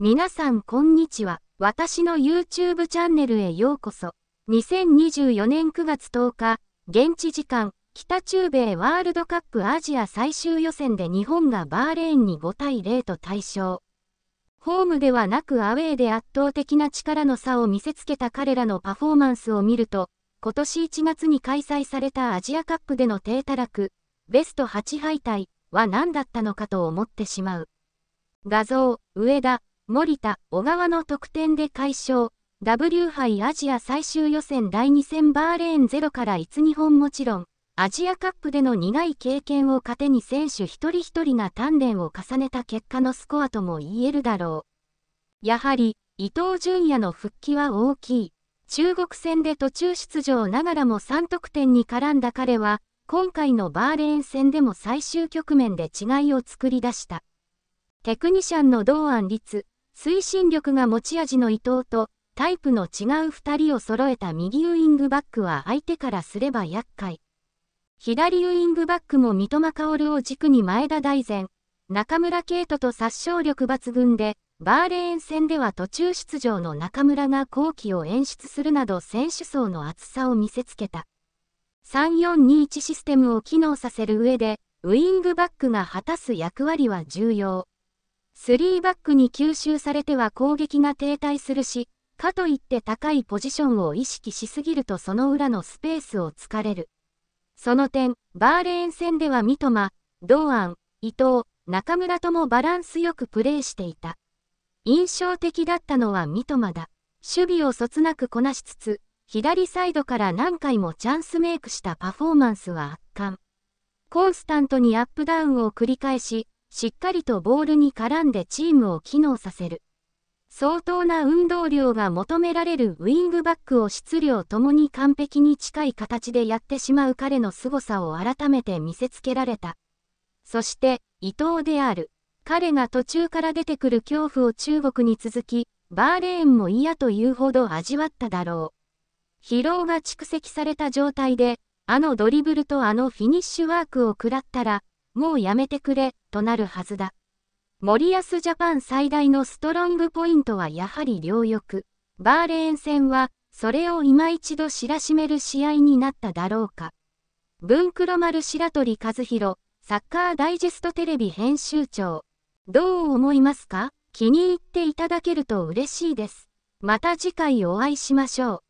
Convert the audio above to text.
皆さんこんにちは。私の YouTube チャンネルへようこそ。2024年9月10日、現地時間、北中米ワールドカップアジア最終予選で日本がバーレーンに5対0と大勝。ホームではなくアウェーで圧倒的な力の差を見せつけた彼らのパフォーマンスを見ると、今年1月に開催されたアジアカップでの低たらく、ベスト8敗退は何だったのかと思ってしまう。画像、上田、森田、小川の得点で快勝。W 杯アジア最終予選第2戦バーレーン0から1日本もちろん、アジアカップでの苦い経験を糧に選手一人一人が鍛錬を重ねた結果のスコアとも言えるだろう。やはり、伊東純也の復帰は大きい。中国戦で途中出場ながらも3得点に絡んだ彼は、今回のバーレーン戦でも最終局面で違いを作り出した。テクニシャンの堂安律、推進力が持ち味の伊藤と、タイプの違う2人を揃えた右ウイングバックは相手からすれば厄介。左ウイングバックも三笘薫を軸に前田大然、中村圭斗と殺傷力抜群で、バーレーン戦では途中出場の中村が好機を演出するなど選手層の厚さを見せつけた。3421システムを機能させる上で、ウイングバックが果たす役割は重要。3バックに吸収されては攻撃が停滞するし、かといって高いポジションを意識しすぎるとその裏のスペースを突かれる。その点、バーレーン戦では三笘、堂安、伊藤、中村ともバランスよくプレーしていた。印象的だったのは三笘だ。守備をそつなくこなしつつ、左サイドから何回もチャンスメイクしたパフォーマンスは圧巻。コンスタントにアップダウンを繰り返し、しっかりとボールに絡んでチームを機能させる。相当な運動量が求められるウイングバックを質量ともに完璧に近い形でやってしまう彼の凄さを改めて見せつけられた。そして、伊藤である。彼が途中から出てくる恐怖を中国に続き、バーレーンも嫌というほど味わっただろう。疲労が蓄積された状態で、あのドリブルとあのフィニッシュワークを食らったら、もうやめてくれ、となるはずだ。森保ジャパン最大のストロングポイントはやはり両翼。バーレーン戦は、それを今一度知らしめる試合になっただろうか。文黒丸白鳥和弘、サッカーダイジェストテレビ編集長。どう思いますか気に入っていただけると嬉しいです。また次回お会いしましょう。